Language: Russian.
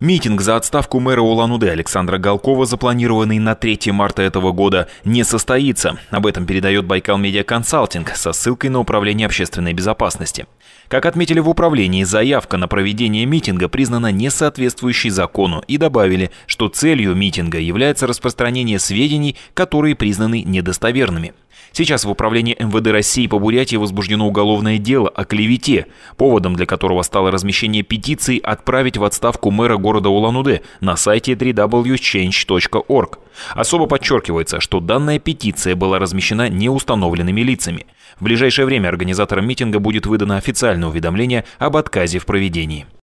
Митинг за отставку мэра Улан-Удэ Александра Галкова, запланированный на 3 марта этого года, не состоится. Об этом передает Байкал Медиа Консалтинг со ссылкой на Управление общественной безопасности. Как отметили в управлении, заявка на проведение митинга признана несоответствующей закону и добавили, что целью митинга является распространение сведений, которые признаны недостоверными. Сейчас в управлении МВД России по Бурятии возбуждено уголовное дело о клевете, поводом для которого стало размещение петиции «Отправить в отставку мэра города Улан-Удэ» на сайте www.change.org. Особо подчеркивается, что данная петиция была размещена неустановленными лицами. В ближайшее время организаторам митинга будет выдано официальное уведомление об отказе в проведении.